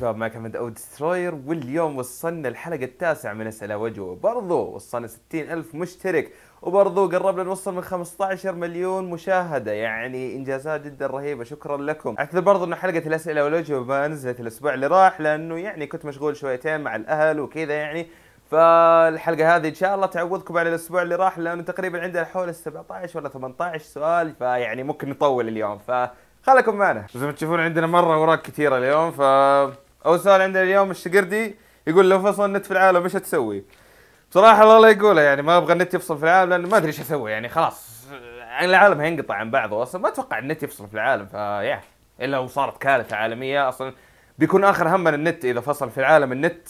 شباب معكم احمد او دستروير واليوم وصلنا الحلقه التاسعه من اسئله واجوبه برضو وصلنا 60 الف مشترك وبرضو قربنا نوصل من 15 مليون مشاهده يعني انجازات جدا رهيبه شكرا لكم اعتذر برضو ان حلقه الاسئله والاجوبه ما نزلت الاسبوع اللي راح لانه يعني كنت مشغول شويتين مع الاهل وكذا يعني فالحلقه هذه ان شاء الله تعوضكم على الاسبوع اللي راح لانه تقريبا عندنا حول 17 ولا 18 سؤال فيعني ممكن نطول اليوم ف خلكم معنا زي ما تشوفون عندنا مره اوراق كثيره اليوم ف اول سؤال عندنا اليوم الشقردي يقول لو فصل النت في العالم ايش تسوي؟ بصراحه الله لا يقولها يعني ما ابغى النت يفصل في العالم لان ما ادري ايش اسوي يعني خلاص يعني العالم هينقطع عن بعضه اصلا ما اتوقع النت يفصل في العالم فيا الا لو صارت كارثه عالميه اصلا بيكون اخر همنا النت اذا فصل في العالم النت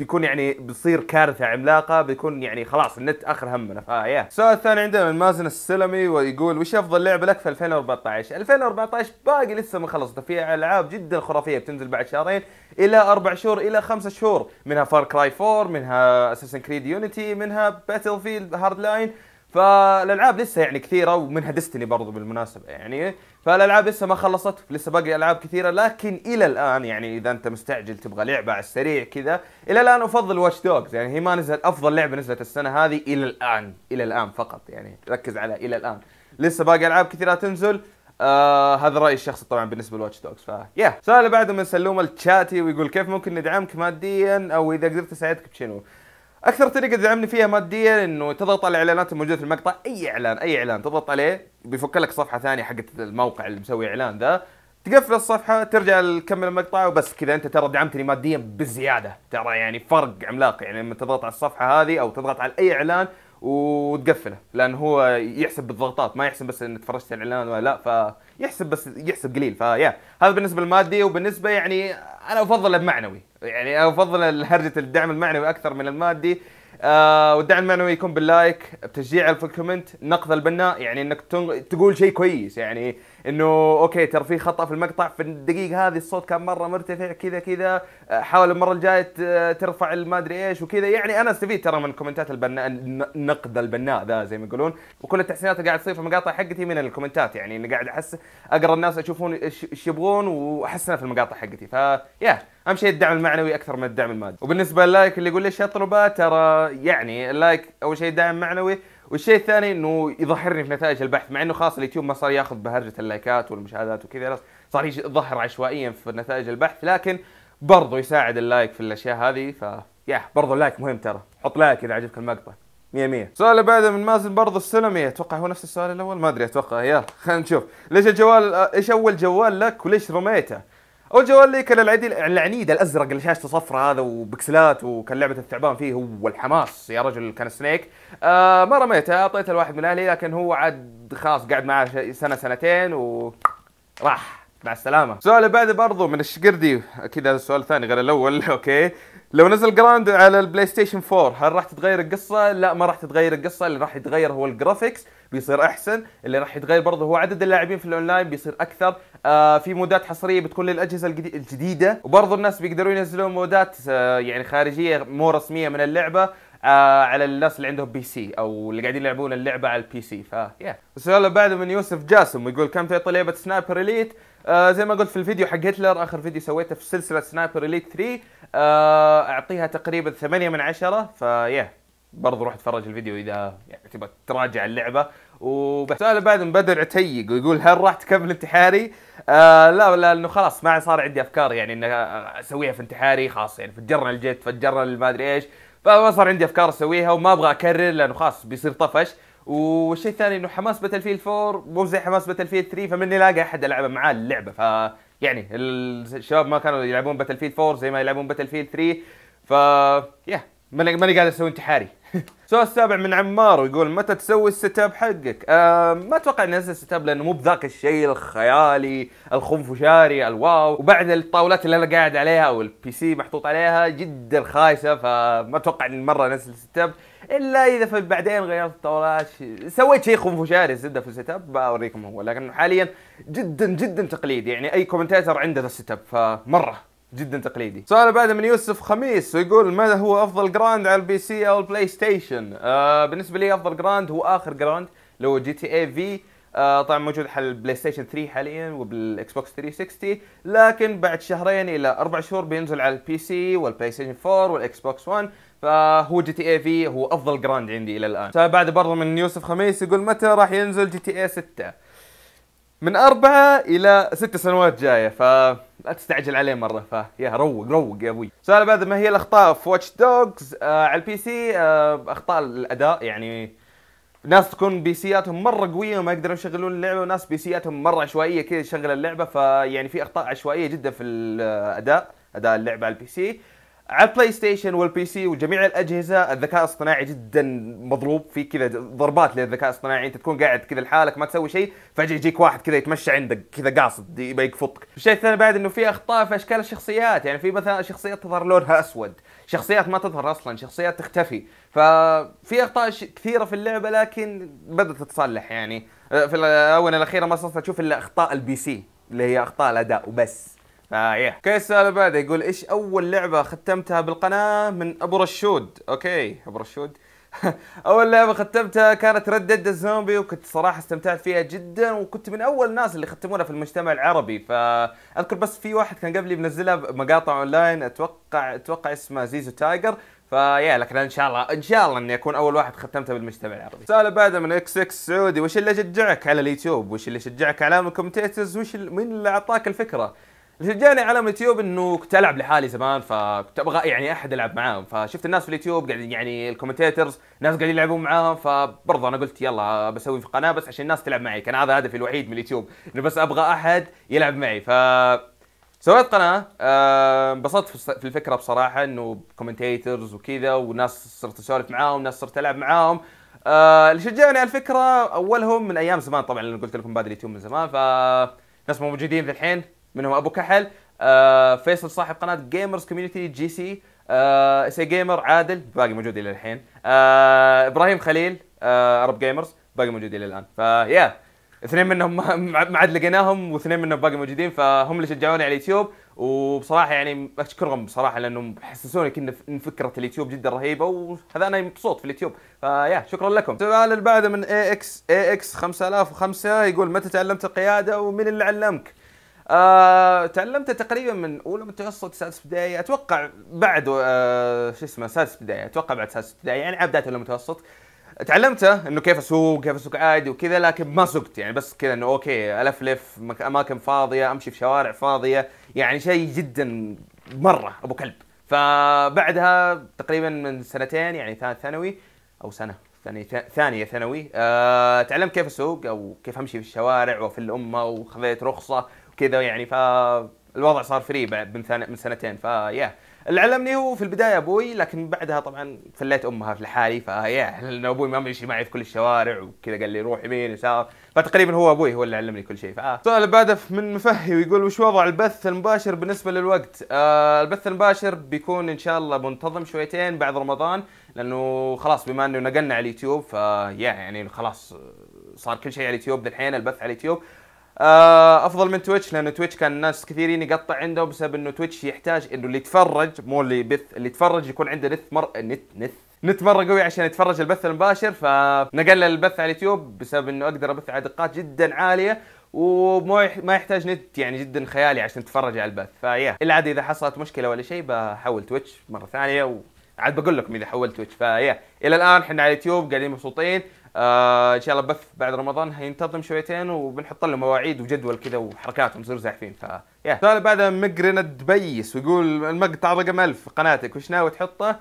بيكون يعني بتصير كارثه عملاقه بيكون يعني خلاص النت اخر همنا فيا السؤال الثاني عندنا من مازن السلمي ويقول وش افضل لعبه لك في 2014 2014 باقي لسه ما خلصت فيها العاب جدا خرافيه بتنزل بعد شهرين الى اربع شهور الى خمسة شهور منها فار كراي 4 منها اساسن كريد يونيتي منها باتل فيلد هارد لاين فالالعاب لسه يعني كثيره ومنها ديستني برضو بالمناسبه يعني فالالعاب لسه ما خلصت لسه باقي العاب كثيره لكن الى الان يعني اذا انت مستعجل تبغى لعبه على السريع كذا الى الان افضل واتش دوجز يعني هي ما نزلت افضل لعبه نزلت السنه هذه الى الان الى الان فقط يعني ركز على الى الان لسه باقي العاب كثيره تنزل آه هذا رايي الشخصي طبعا بالنسبه لواتش دوجز فيا السؤال اللي بعده من سلوم الشاتي ويقول كيف ممكن ندعمك ماديا او اذا قدرت اساعدك بشنو؟ اكثر طريقه تدعمني فيها ماديا انه تضغط على الاعلانات الموجوده في المقطع اي اعلان اي اعلان تضغط عليه بيفك لك صفحه ثانيه حقت الموقع اللي مسوي اعلان ذا تقفل الصفحه ترجع تكمل المقطع وبس كذا انت ترى دعمتني ماديا بزياده ترى يعني فرق عملاق يعني لما تضغط على الصفحه هذه او تضغط على اي اعلان وتقفله لان هو يحسب بالضغطات ما يحسب بس انك تفرجت الاعلان ولا لا فيحسب بس يحسب قليل فيا هذا بالنسبه للمادي وبالنسبه يعني انا افضل المعنوي يعني افضل هرجه الدعم المعنوي اكثر من المادي آه والدعم المعنوي يكون باللايك بتشجيع في الكومنت نقد البناء يعني انك تقول شيء كويس يعني انه اوكي ترى في خطا في المقطع في الدقيقه هذه الصوت كان مره مرتفع كذا كذا آه، حاول المره الجايه ترفع ما ادري ايش وكذا يعني انا استفيد ترى من كومنتات البناء النقد البناء ذا زي ما يقولون وكل التحسينات اللي قاعد تصير في المقاطع حقتي من الكومنتات يعني اني قاعد احس اقرا الناس اشوفون ايش يبغون واحسنها في المقاطع حقتي فيا اهم شيء الدعم المعنوي اكثر من الدعم المادي وبالنسبه لللايك اللي يقول ليش اطلبه ترى يعني اللايك اول شيء دعم معنوي والشيء الثاني انه يظهرني في نتائج البحث مع انه خاص اليوتيوب ما صار ياخذ بهرجه اللايكات والمشاهدات وكذا صار يظهر عشوائيا في نتائج البحث لكن برضو يساعد اللايك في الاشياء هذه ف يا برضو اللايك مهم ترى حط لايك اذا عجبك المقطع 100 100 السؤال اللي بعده من مازن برضه السلمي اتوقع هو نفس السؤال الاول ما ادري اتوقع يلا خلينا نشوف ليش الجوال ايش اول جوال لك وليش رميته؟ والجوال لي كان العنيد الازرق اللي شاشته صفرة هذا وبكسلات وكان لعبه الثعبان فيه هو الحماس يا رجل كان سنيك آه ما رميته آه، اعطيته لواحد من اهلي لكن هو عاد خلاص قعد معاه سنه سنتين وراح مع السلامة. السؤال اللي بعده برضه من الشقردي اكيد هذا السؤال الثاني غير الاول اوكي لو نزل جراند على البلاي ستيشن 4 هل راح تتغير القصه؟ لا ما راح تتغير القصه اللي راح يتغير هو الجرافيكس بيصير احسن اللي راح يتغير برضه هو عدد اللاعبين في الاونلاين بيصير اكثر آه في مودات حصريه بتكون للاجهزه الجديده وبرضه الناس بيقدروا ينزلون مودات آه يعني خارجيه مو رسميه من اللعبه آه على الناس اللي عندهم بي سي او اللي قاعدين يلعبون اللعبه على البي سي ف يا السؤال اللي بعده من يوسف جاسم يقول كم تعطي لعبه سنايبر اليت؟ آه زي ما قلت في الفيديو حق هتلر اخر فيديو سويته في سلسله سنايبر اليت 3 آه اعطيها تقريبا 8 من 10 فيا برضو روح اتفرج الفيديو اذا يعني تبغى تراجع اللعبه وبس سؤال بعد من بدر عتيق ويقول هل راح تكمل انتحاري؟ آه لا لانه خلاص ما صار عندي افكار يعني ان اسويها في انتحاري خلاص يعني فجرنا الجيت فجرنا ما ادري ايش فما صار عندي افكار اسويها وما ابغى اكرر لانه خلاص بيصير طفش والشيء الثاني انه حماس باتل فيلد 4 مو زي حماس باتل فيلد 3 فمن يلاقي احد العبه معاه اللعبه ف يعني الشباب ما كانوا يلعبون باتل فيلد 4 زي ما يلعبون باتل فيلد 3 ف يا ماني ماني قاعد اسوي انتحاري سؤال السابع من عمار ويقول متى تسوي السيت اب حقك؟ أه ما اتوقع اني انزل سيت اب لانه مو بذاك الشيء الخيالي الخنفشاري الواو وبعد الطاولات اللي انا قاعد عليها او البي سي محطوط عليها جدا خايسه فما اتوقع اني مره انزل سيت اب الا اذا في بعدين غيرت الطاولات سويت شيء خنفشاري زبده في السيت اب بوريكم هو لكن حاليا جدا جدا تقليدي يعني اي كومنتاتر عنده السيت اب فمره جدا تقليدي سؤال بعده من يوسف خميس ويقول ماذا هو افضل جراند على البي سي او البلاي ستيشن آه بالنسبه لي افضل جراند هو اخر جراند اللي هو جي تي اي في آه طبعا موجود على البلاي ستيشن 3 حاليا وبالاكس بوكس 360 لكن بعد شهرين الى اربع شهور بينزل على البي سي والبلاي ستيشن 4 والاكس بوكس 1 فهو جي تي اي في هو افضل جراند عندي الى الان سؤال بعد برضه من يوسف خميس يقول متى راح ينزل جي تي اي 6 من أربعة إلى ست سنوات جاية ف لا تستعجل عليه مره فيا روق روق يا ابوي. السؤال بعد ما هي الاخطاء في واتش دوجز آه على البي سي آه اخطاء الاداء يعني ناس تكون بي سياتهم مره قويه وما يقدرون يشغلون اللعبه وناس بي سياتهم مره عشوائيه كذا تشغل اللعبه فيعني في اخطاء عشوائيه جدا في الاداء اداء اللعبه على البي سي على البلاي ستيشن والبي سي وجميع الاجهزه الذكاء الاصطناعي جدا مضروب في كذا ضربات للذكاء الاصطناعي انت تكون قاعد كذا لحالك ما تسوي شيء فجاه يجيك واحد كذا يتمشى عندك كذا قاصد يبى يقفطك الشيء الثاني بعد انه في اخطاء في اشكال الشخصيات يعني في مثلا شخصيات تظهر لونها اسود شخصيات ما تظهر اصلا شخصيات تختفي ففي اخطاء كثيره في اللعبه لكن بدات تتصلح يعني أه، في الاونه الاخيره ما صرت اشوف الا اخطاء البي سي اللي هي اخطاء الاداء وبس فيا آه، كيس اللي بعده يقول ايش اول لعبه ختمتها بالقناه من ابو رشود اوكي ابو رشود اول لعبه ختمتها كانت ردد الزومبي وكنت صراحه استمتعت فيها جدا وكنت من اول الناس اللي ختمونها في المجتمع العربي فاذكر بس في واحد كان قبلي منزلها بمقاطع اونلاين اتوقع اتوقع اسمه زيزو تايجر فيا لكن ان شاء الله ان شاء الله اني اكون اول واحد ختمتها بالمجتمع العربي. سؤال بعده من اكس اكس سعودي وش اللي شجعك على اليوتيوب؟ وش اللي شجعك على الكومنتيترز؟ وش من اللي اعطاك الفكره؟ اللي شجعني على اليوتيوب انه كنت العب لحالي زمان فكنت ابغى يعني احد العب معاهم فشفت الناس في اليوتيوب قاعدين يعني الكومنتيترز ناس قاعدين يلعبون معاهم فبرضه انا قلت يلا بسوي في قناه بس عشان الناس تلعب معي كان هذا هدفي الوحيد من اليوتيوب انه بس ابغى احد يلعب معي ف سويت قناه آه، انبسطت أه في الفكره بصراحه انه كومنتيترز وكذا وناس صرت اسولف معاهم ناس صرت العب معاهم أه اللي شجعني على الفكره اولهم من ايام زمان طبعا اللي قلت لكم بعد اليوتيوب من زمان ف ناس موجودين في الحين منهم ابو كحل آه فيصل صاحب قناه جيمرز كوميونتي جي سي آه سي جيمر عادل باقي موجود الى الحين آه ابراهيم خليل آه ارب جيمرز باقي موجود الى الان فيا اثنين منهم ما عاد لقيناهم واثنين منهم باقي موجودين فهم اللي شجعوني على اليوتيوب وبصراحه يعني اشكرهم بصراحه لانهم حسسوني كنا ان فكره اليوتيوب جدا رهيبه وهذا انا مبسوط في اليوتيوب فيا شكرا لكم السؤال اللي بعده من اي اكس اي اكس 5005 يقول متى تعلمت القياده ومن اللي علمك؟ آه تعلمتها تقريبا من اولى متوسط سادس بدايه اتوقع بعد آه شو اسمه سادس بدايه اتوقع بعد سادس بدايه يعني بدايه اولى متوسط تعلمته انه كيف اسوق كيف اسوق عادي وكذا لكن ما سقت يعني بس كذا انه اوكي الفلف اماكن فاضيه امشي في شوارع فاضيه يعني شيء جدا مره ابو كلب فبعدها تقريبا من سنتين يعني ثالث ثانوي او سنه ثاني ثانيه ثانوي أه تعلمت كيف اسوق او كيف امشي في الشوارع وفي الامه وخذيت رخصه كذا يعني فالوضع صار فري بعد من سنتين فيا اللي علمني هو في البدايه ابوي لكن بعدها طبعا فليت امها لحالي فيا لان ابوي ما مشي معي في كل الشوارع وكذا قال لي روح يمين يسار فتقريبا هو ابوي هو اللي علمني كل شيء آه. سؤال بادف من مفهي ويقول وش وضع البث المباشر بالنسبه للوقت؟ آه البث المباشر بيكون ان شاء الله منتظم شويتين بعد رمضان لانه خلاص بما انه نقلنا على اليوتيوب فيا يعني خلاص صار كل شيء على اليوتيوب الحين البث على اليوتيوب آه، افضل من تويتش لانه تويتش كان ناس كثيرين يقطع عنده بسبب انه تويتش يحتاج انه اللي يتفرج مو اللي بث اللي يتفرج يكون عنده نت مر نت نت نت مره قوي عشان يتفرج البث المباشر فنقلل البث على اليوتيوب بسبب انه اقدر ابث على دقات جدا عاليه وما ما يحتاج نت يعني جدا خيالي عشان تتفرج على البث فيا العادي اذا حصلت مشكله ولا شيء بحول تويتش مره ثانيه و... عاد بقول لكم اذا حولت تويتش فيا الى الان احنا على اليوتيوب قاعدين مبسوطين آه ان شاء الله بث بعد رمضان هينتظم شويتين وبنحط له مواعيد وجدول كذا وحركات ونصير زاحفين ف يا سؤال بعده مقرن دبيس ويقول المقطع رقم 1000 قناتك وش ناوي تحطه؟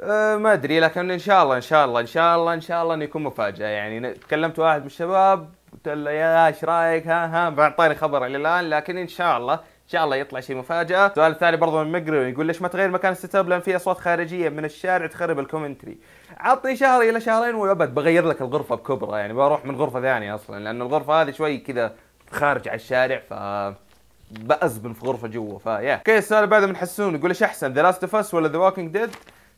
أه ما ادري لكن ان شاء الله ان شاء الله ان شاء الله ان شاء الله انه يكون مفاجاه يعني تكلمت واحد من الشباب قلت له يا ايش رايك ها ها ما اعطاني خبر الى الان لكن ان شاء الله ان شاء الله يطلع شيء مفاجاه السؤال الثاني برضه من مقرن يقول ليش ما تغير مكان السيت اب لان في اصوات خارجيه من الشارع تخرب الكومنتري عطني شهر الى شهرين وابد بغير لك الغرفه بكبرى يعني بروح من غرفه ثانيه اصلا لان الغرفه هذه شوي كذا خارج على الشارع ف بازبن في غرفه جوا فيا اوكي السؤال بعده من حسون يقول ايش احسن ذا لاست اوف اس ولا ذا ووكينج ديد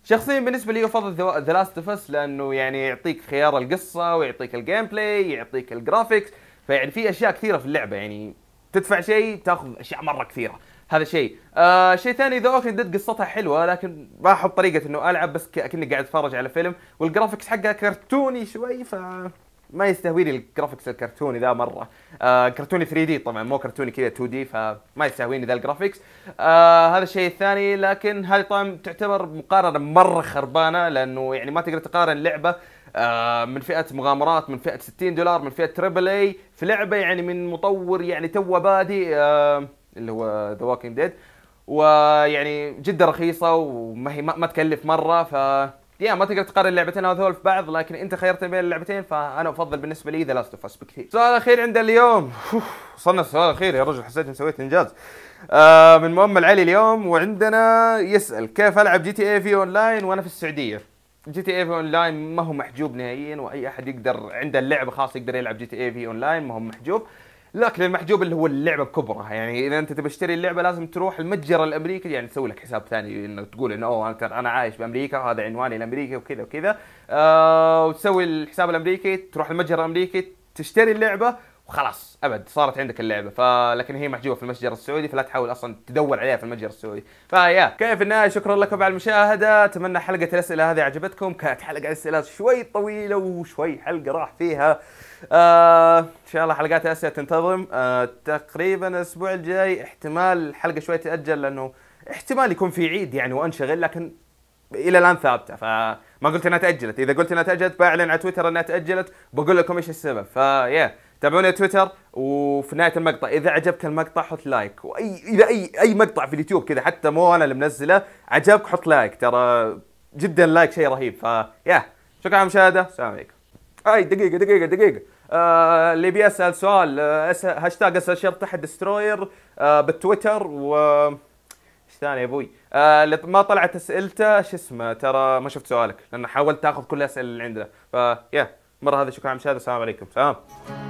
شخصيا بالنسبه لي افضل ذا لاست اوف اس لانه يعني يعطيك خيار القصه ويعطيك الجيم بلاي يعطيك الجرافيكس فيعني في اشياء كثيره في اللعبه يعني تدفع شيء تاخذ اشياء مره كثيره هذا شيء آه شيء ثاني ذا اوكن ديد قصتها حلوه لكن ما احب طريقه انه العب بس كاني قاعد اتفرج على فيلم والجرافيكس حقها كرتوني شوي ف ما يستهوي لي الجرافكس الكرتوني ذا مره آه، كرتوني 3 دي طبعا مو كرتوني كذا 2 دي فما يستهويني ذا الجرافكس آه، هذا الشيء الثاني لكن هذه طبعا تعتبر مقارنه مره خربانه لانه يعني ما تقدر تقارن لعبه آه، من فئه مغامرات من فئه 60 دولار من فئه تريبل اي في لعبه يعني من مطور يعني تو بادي اللي هو ذا ووكينج ديد ويعني جدا رخيصه وما هي ما تكلف مره ف يا ما تقدر تقارن اللعبتين هذول في بعض لكن انت خيرت بين اللعبتين فانا افضل بالنسبه لي ذا لاست اوف اس بكثير. السؤال الاخير عند اليوم وصلنا السؤال الاخير يا رجل حسيت اني سويت انجاز. آه من مؤمل علي اليوم وعندنا يسال كيف العب جي تي اي في اون لاين وانا في السعوديه؟ جي تي اي في اون لاين ما هو محجوب نهائيا واي احد يقدر عنده اللعبه خاص يقدر يلعب جي تي اي في اون لاين ما هو محجوب. لكن المحجوب اللي هو اللعبه بكبرها يعني اذا انت تبي تشتري اللعبه لازم تروح المتجر الامريكي يعني تسوي لك حساب ثاني انه تقول انه اوه انا عايش بامريكا هذا عنواني الامريكي وكذا وكذا آه وتسوي الحساب الامريكي تروح المتجر الامريكي تشتري اللعبه خلاص ابد صارت عندك اللعبه فلكن هي محجوبه في المتجر السعودي فلا تحاول اصلا تدور عليها في المتجر السعودي فيا كيف النهايه شكرا لكم على المشاهده اتمنى حلقه الاسئله هذه عجبتكم كانت حلقه اسئله شوي طويله وشوي حلقه راح فيها آه ان شاء الله حلقات الاسئله تنتظم آه تقريبا الاسبوع الجاي احتمال الحلقه شوي تاجل لانه احتمال يكون في عيد يعني وانشغل لكن الى الان ثابته فما قلت انها تاجلت اذا قلت انها تاجلت بعلن على تويتر انها تاجلت بقول لكم ايش السبب فيا تابعونا تويتر وفي نهايه المقطع اذا عجبك المقطع حط لايك واي اذا اي اي مقطع في اليوتيوب كذا حتى مو انا اللي منزله عجبك حط لايك ترى جدا لايك شيء رهيب ف يا شكرا على المشاهده السلام عليكم اي دقيقه دقيقه دقيقه آه اللي بيسال سؤال آه هاشتاج اسال شرط تحت دستروير آه بالتويتر و ايش ثاني يا ابوي؟ آه ما طلعت اسئلته شو اسمه ترى ما شفت سؤالك لان حاولت اخذ كل الاسئله اللي عندنا فيا مره هذا شكرا على المشاهده السلام عليكم سلام